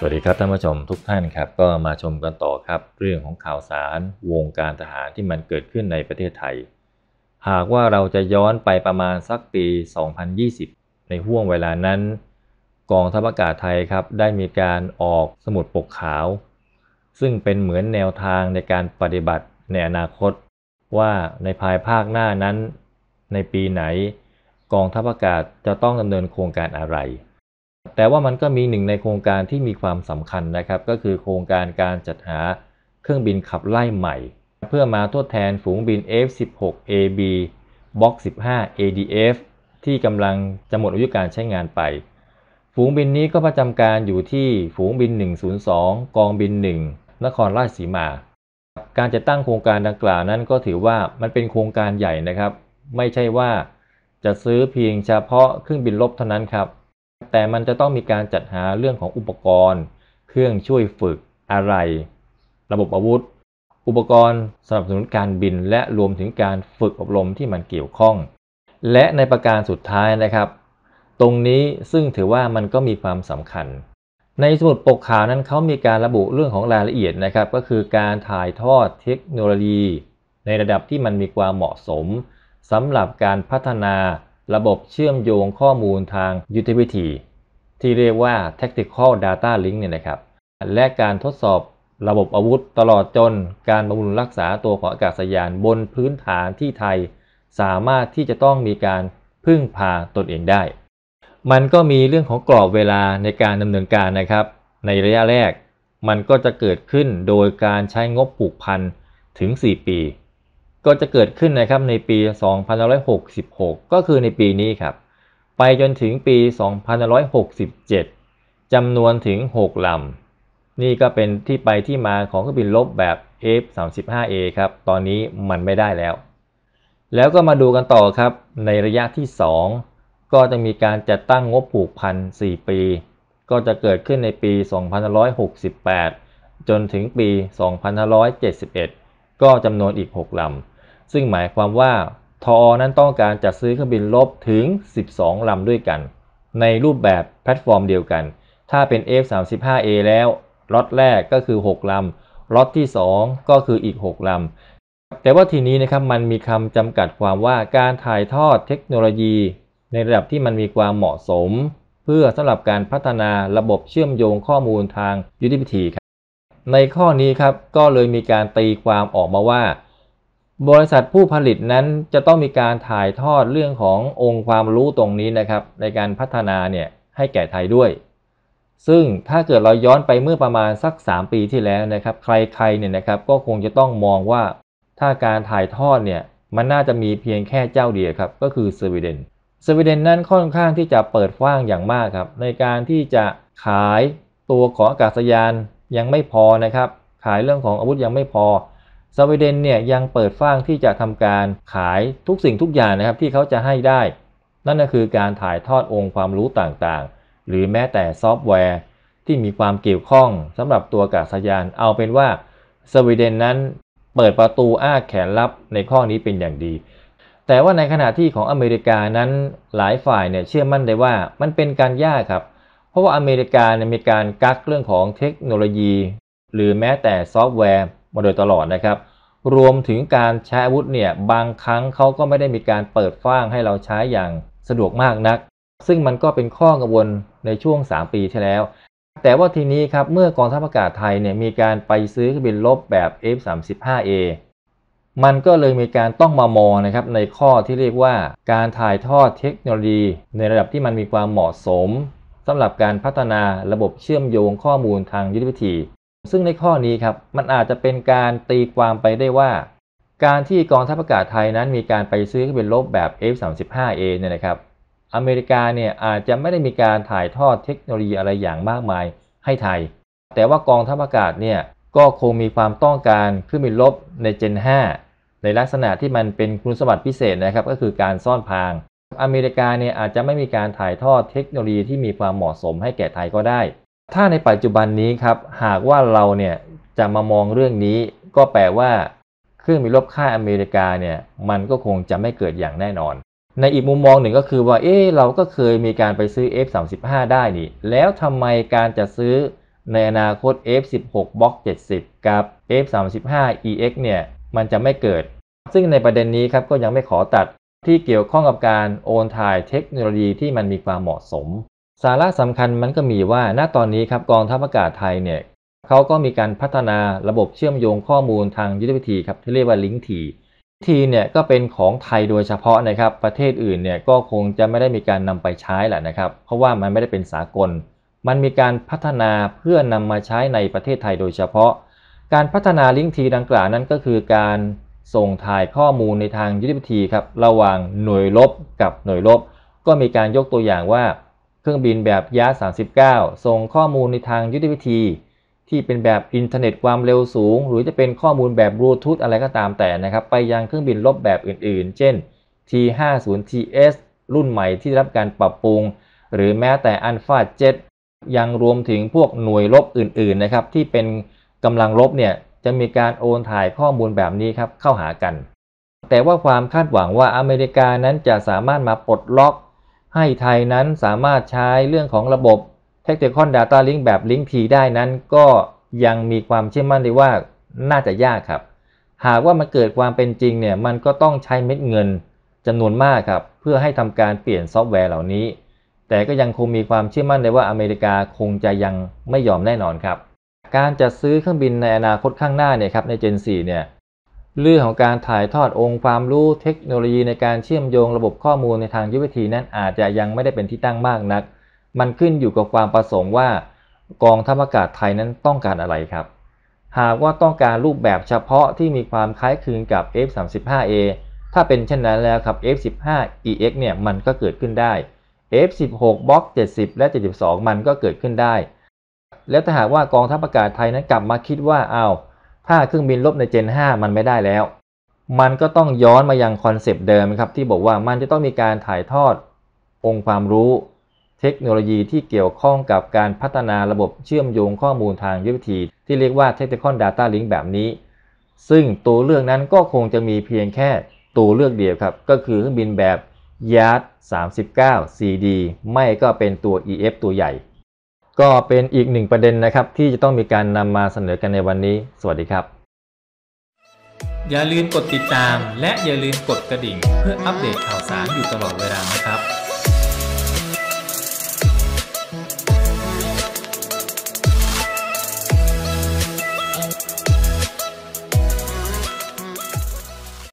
สวัสดีครับท่านผู้ชมทุกท่านครับก็มาชมกันต่อครับเรื่องของข่าวสารวงการทหารที่มันเกิดขึ้นในประเทศไทย หากว่าเราจะย้อนไปประมาณสักปี 2020 ในห่วงเวลานั้น กองทัพอากาศไทยครับ ได้มีการออกสมุดปกขาว ซึ่งเป็นเหมือนแนวทางในการปฏิบัติในอนาคต ว่าในภายภาคหน้านั้นในปีไหน กองทัพอากาศจะต้องดำเนินโครงการอะไรแต่ว่ามันก็มีหนึ่งในโครงการที่มีความสำคัญนะครับ ก็คือโครงการการจัดหาเครื่องบินขับไล่ใหม่ เพื่อมาทดแทนฝูงบิน F16AB บ l o c k 15 ADF ที่กำลังจะหมดอายุการใช้งานไป ฝูงบินนี้ก็ประจำการอยู่ที่ฝูงบิน 102 กองบิน 1นครราชสีมา การจะตั้งโครงการดังกล่าวนั้นก็ถือว่ามันเป็นโครงการใหญ่นะครับ ไม่ใช่ว่าจะซื้อเพียงเฉพาะเครื่องบินลบเท่านั้นครับแต่มันจะต้องมีการจัดหาเรื่องของอุปกรณ์ เครื่องช่วยฝึกอะไร ระบบอาวุธอุปกรณ์สนับสนุนการบินและรวมถึงการฝึกอบรมที่มันเกี่ยวข้อง และในประการสุดท้ายนะครับ ตรงนี้ซึ่งถือว่ามันก็มีความสำคัญ ในสมุดปกข่าวนั้นเขามีการระบุเรื่องของรายละเอียดนะครับ ก็คือการถ่ายทอด เทคโนโลยี ในระดับที่มันมีความเหมาะสมสำหรับการพัฒนาระบบเชื่อมโยงข้อมูลทางยุทธวิธีที่เรียกว่า tactical data link เนี่ยนะครับ และการทดสอบระบบอาวุธตลอดจนการบำรุงรักษาตัวของอากาศยานบนพื้นฐานที่ไทย สามารถที่จะต้องมีการพึ่งพาตนเองได้ มันก็มีเรื่องของกรอบเวลาในการดำเนินการนะครับ ในระยะแรกมันก็จะเกิดขึ้นโดยการใช้งบผูกพันถึง 4 ปีก็จะเกิดขึ้นนะครับในปี2566 ก็คือในปีนี้ครับ ไปจนถึงปี2567จำนวนถึง 6ลำนี่ก็เป็นที่ไปที่มาของเครื่องบินลบแบบ F-35A ครับ ตอนนี้มันไม่ได้แล้ว แล้วก็มาดูกันต่อครับ ในระยะที่ 2 ก็จะมีการจัดตั้งงบผูกพัน4ปี ก็จะเกิดขึ้นในปี2568 จนถึงปี2571 ก็จำนวนอีก6ลำซึ่งหมายความว่าทอนั้นต้องการจัดซื้อเครื่องบินลบถึง 12 ลำด้วยกัน ในรูปแบบแพลตฟอร์มเดียวกัน ถ้าเป็น F35A แล้วล็อตแรกก็คือ 6 ลำล็อตที่ 2 ก็คืออีก 6 ลำ แต่ว่าทีนี้นะครับมันมีคำจำกัดความว่าการถ่ายทอดเทคโนโลยี ในระดับที่มันมีความเหมาะสม เพื่อสำหรับการพัฒนาระบบเชื่อมโยงข้อมูลทางยุทธวิธีครับในข้อนี้ครับก็เลยมีการตีความออกมาว่าบริษัทผู้ผลิตนั้นจะต้องมีการถ่ายทอดเรื่องขององค์ความรู้ตรงนี้นะครับ ในการพัฒนาเนี่ยให้แก่ไทยด้วย ซึ่งถ้าเกิดเราย้อนไปเมื่อประมาณสัก 3 ปีที่แล้วนะครับใครๆเนี่ยนะครับก็คงจะต้องมองว่า ถ้าการถ่ายทอดเนี่ยมันน่าจะมีเพียงแค่เจ้าเดียวครับ ก็คือสวีเดนสวีเดนนั้นค่อนข้างที่จะเปิดกว้างอย่างมากครับในการที่จะขายตัวของอากาศยานยังไม่พอนะครับขายเรื่องของอาวุธยังไม่พอสวีเดนเนี่ยยังเปิดฟางที่จะทำการขายทุกสิ่งทุกอย่างนะครับที่เขาจะให้ได้ นั่นก็คือการถ่ายทอดองค์ความรู้ต่างๆ หรือแม้แต่ซอฟต์แวร์ที่มีความเกี่ยวข้องสำหรับตัวกาศยาน เอาเป็นว่าสวีเดนนั้นเปิดประตูอ้าแขนรับในข้อนี้เป็นอย่างดี แต่ว่าในขณะที่ของอเมริกานั้นหลายฝ่ายเนี่ยเชื่อมั่นได้ว่ามันเป็นการยากครับ เพราะว่าอเมริกาเนี่ยมีการกักเรื่องของเทคโนโลยี หรือแม้แต่ซอฟต์แวร์มาโดยตลอดนะครับ รวมถึงการใช้อาวุธ เนี่ย บางครั้งเขาก็ไม่ได้มีการเปิดฟ้างให้เราใช้อย่างสะดวกมากนัก ซึ่งมันก็เป็นข้อกังวลในช่วง 3 ปีที่แล้ว แต่ว่าทีนี้ครับ เมื่อกองทัพอากาศไทยเนี่ยมีการไปซื้อเครื่องบินลบแบบ F-35A มันก็เลยมีการต้องมามองนะครับในข้อที่เรียกว่าการถ่ายทอดเทคโนโลยี ในระดับที่มันมีความเหมาะสมสำหรับการพัฒนาระบบเชื่อมโยงข้อมูลทางยุทธวิธีซึ่งในข้อนี้ครับ มันอาจจะเป็นการตีความไปได้ว่า การที่กองทัพอากาศไทยนั้น มีการไปซื้อเครื่องบินรบแบบ F-35A เนี่ยนะครับอเมริกาเนี่ยอาจจะไม่ได้มีการถ่ายทอดเทคโนโลยีอะไรอย่างมากมาย ให้ไทย แต่ว่ากองทัพอากาศเนี่ยก็คงมีความต้องการเครื่องบินรบใน Gen 5 ในลักษณะที่มันเป็นคุณสมบัติพิเศษนะครับก็คือการซ่อนพาง อเมริกาเนี่ยอาจจะไม่มีการถ่ายทอดเทคโนโลยีที่มีความเหมาะสมให้แก่ไทยก็ได้ถ้าในปัจจุบันนี้ครับหากว่าเราเนี่ยจะมามองเรื่องนี้ ก็แปลว่าเครื่องมีลบค่าอเมริกาเนี่ยมันก็คงจะไม่เกิดอย่างแน่นอน ในอีกมุมมองหนึ่งก็คือว่าเออเราก็เคยมีการไปซื้อ F35 ได้นี่แล้วทำไมการจะซื้อในอนาคต F16 Block 70 กับ F35 EX เนี่ยมันจะไม่เกิด ซึ่งในประเด็นนี้ครับก็ยังไม่ขอตัดที่เกี่ยวข้องกับการโอนถ่ายเทคโนโลยีที่มันมีความเหมาะสมสาระสำคัญมันก็มีว่า ณ ตอนนี้ครับกองทัพอากาศไทยเนี่ยเขาก็มีการพัฒนาระบบเชื่อมโยงข้อมูลทางยุทธวิธีครับที่เรียกว่าลิงก์ที ทีเนี่ยก็เป็นของไทยโดยเฉพาะนะครับ ประเทศอื่นเนี่ยก็คงจะไม่ได้มีการนำไปใช้แหละนะครับ เพราะว่ามันไม่ได้เป็นสากล มันมีการพัฒนาเพื่อนำมาใช้ในประเทศไทยโดยเฉพาะ การพัฒนาลิงก์ทีดังกล่าวนั้นก็คือการส่งถ่ายข้อมูลในทางยุทธวิธีครับระหว่างหน่วยลบกับหน่วยลบ ก็มีการยกตัวอย่างว่าเครื่องบินแบบยส39ส่งข้อมูลในทางยุทธวิธีที่เป็นแบบอินเทอร์เน็ตความเร็วสูง หรือจะเป็นข้อมูลแบบบลูทูธอะไรก็ตามแต่นะครับ ไปยังเครื่องบินลบแบบอื่นๆ เช่น T50TS รุ่นใหม่ที่ได้รับการปรับปรุง หรือแม้แต่อันฟาเจ็ตยังรวมถึงพวกหน่วยลบอื่นๆ นะครับ ที่เป็นกำลังลบเนี่ย จะมีการโอนถ่ายข้อมูลแบบนี้ครับเข้าหากัน แต่ว่าความคาดหวังว่าอเมริกานั้นจะสามารถมาปลดล็อกให้ไทยนั้นสามารถใช้เรื่องของระบบ t e c t i c o n Data Link แบบ Link ีได้นั้น ก็ยังมีความเชื่อมั่นได้ว่าน่าจะยากครับ หากว่ามันเกิดความเป็นจริงเนี่ยมันก็ต้องใช้เม็ดเงินจำนวนมากครับเพื่อให้ทำการเปลี่ยนซอฟต์แวร์เหล่านี้ แต่ก็ยังคงมีความเชื่อมั่นได้ว่าอเมริกาคงจะยังไม่ยอมแน่นอนครับ การจะซื้อเครื่องบินในอนาคตข้างหน้าเนี่ยครับในเจน4เนี่ยเรื่องของการถ่ายทอดองค์ความรู้เทคโนโลยีในการเชื่อมโยงระบบข้อมูลในทางยุทธวิธีนั้นอาจจะยังไม่ได้เป็นที่ตั้งมากนัก มันขึ้นอยู่กับความประสงค์ว่า กองทัพอากาศไทยนั้นต้องการอะไรครับ หากว่าต้องการรูปแบบเฉพาะที่มีความคล้ายคลึงกับ F-35A ถ้าเป็นเช่นนั้นแล้วครับ F-15EX เนี่ยมันก็เกิดขึ้นได้ F-16 Block 70 และ 72 มันก็เกิดขึ้นได้ แล้วถ้าหากว่ากองทัพอากาศไทยนั้นกลับมาคิดว่าเอา้าถ้าเครื่องบินลบในเจน5มันไม่ได้แล้ว มันก็ต้องย้อนมายังคอนเซปต์เดิมครับ ที่บอกว่ามันจะต้องมีการถ่ายทอด องค์ความรู้ เทคโนโลยีที่เกี่ยวข้องกับการพัฒนาระบบเชื่อมโยงข้อมูลทางยุทธวิธี ที่เรียกว่า Technical Data Link แบบนี้ ซึ่งตัวเลือกนั้นก็คงจะมีเพียงแค่ตัวเลือกเดียวครับ ก็คือเครื่องบินแบบยเก้า39 CD ไม่ก็เป็นตัว EF ตัวใหญ่ก็เป็นอีกหนึ่งประเด็นนะครับที่จะต้องมีการนำมาเสนอกันในวันนี้ สวัสดีครับ อย่าลืมกดติดตาม และอย่าลืมกดกระดิ่ง เพื่ออัปเดตข่าวสารอยู่ตลอดเวลานะครับ